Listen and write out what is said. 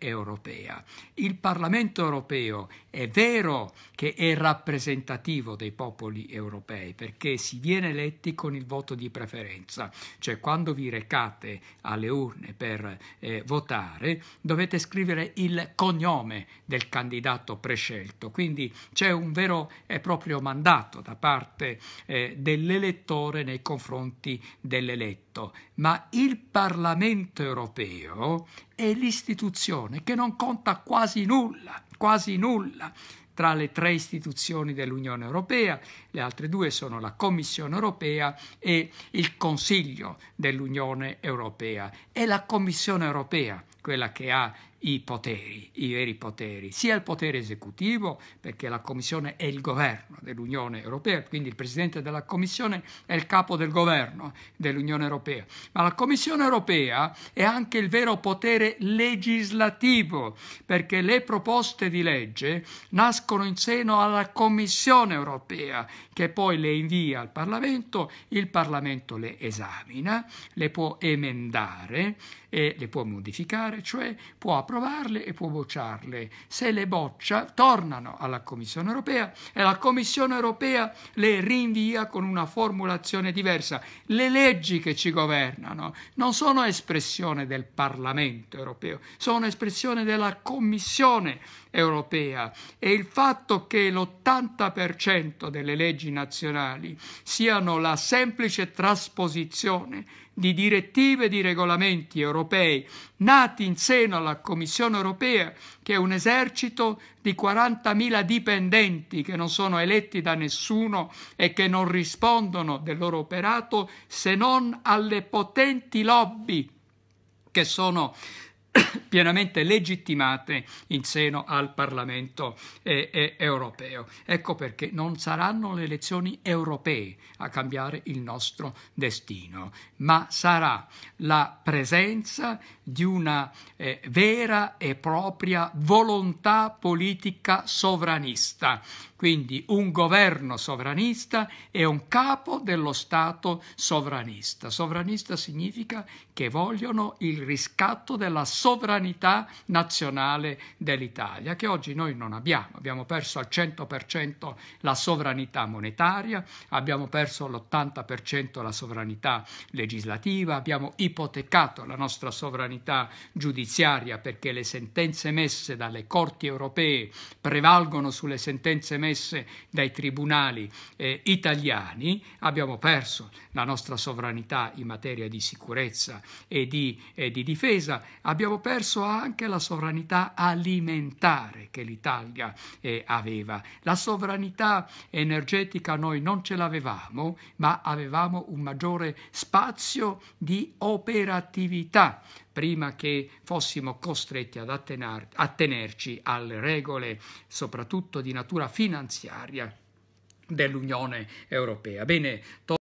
europea. Il Parlamento europeo è vero che è rappresentativo dei popoli europei perché si viene eletti con il voto di preferenza, cioè quando vi recate alle urne per eh, votare dovete scrivere il cognome del candidato prescelto, quindi c'è un vero e proprio mandato da parte eh, dell'elettore nei confronti dell'eletto, ma il Parlamento europeo è l'istituzione Costituzione che non conta quasi nulla, quasi nulla tra le tre istituzioni dell'Unione Europea, le altre due sono la Commissione Europea e il Consiglio dell'Unione Europea. È la Commissione Europea quella che ha i poteri, i veri poteri, sia il potere esecutivo, perché la Commissione è il governo dell'Unione Europea, quindi il Presidente della Commissione è il capo del governo dell'Unione Europea, ma la Commissione Europea è anche il vero potere legislativo, perché le proposte di legge nascono nascono in seno alla Commissione europea, che poi le invia al Parlamento, il Parlamento le esamina, le può emendare e le può modificare, cioè può approvarle e può bocciarle. Se le boccia, tornano alla Commissione europea e la Commissione europea le rinvia con una formulazione diversa. Le leggi che ci governano non sono espressione del Parlamento europeo, sono espressione della Commissione europea e il fatto che l'80% delle leggi nazionali siano la semplice trasposizione di direttive e di regolamenti europei nati in seno alla Commissione europea, che è un esercito di 40.000 dipendenti che non sono eletti da nessuno e che non rispondono del loro operato se non alle potenti lobby che sono pienamente legittimate in seno al Parlamento eh, eh, europeo. Ecco perché non saranno le elezioni europee a cambiare il nostro destino, ma sarà la presenza di una eh, vera e propria volontà politica sovranista, quindi un governo sovranista e un capo dello Stato sovranista. Sovranista significa che vogliono il riscatto della sovranità sovranità nazionale dell'Italia, che oggi noi non abbiamo. Abbiamo perso al 100% la sovranità monetaria, abbiamo perso all'80% la sovranità legislativa, abbiamo ipotecato la nostra sovranità giudiziaria perché le sentenze messe dalle corti europee prevalgono sulle sentenze messe dai tribunali eh, italiani, abbiamo perso la nostra sovranità in materia di sicurezza e di, eh, di difesa, abbiamo perso perso anche la sovranità alimentare che l'Italia eh, aveva. La sovranità energetica noi non ce l'avevamo, ma avevamo un maggiore spazio di operatività prima che fossimo costretti ad attenar- attenerci alle regole, soprattutto di natura finanziaria, dell'Unione Europea. Bene, to-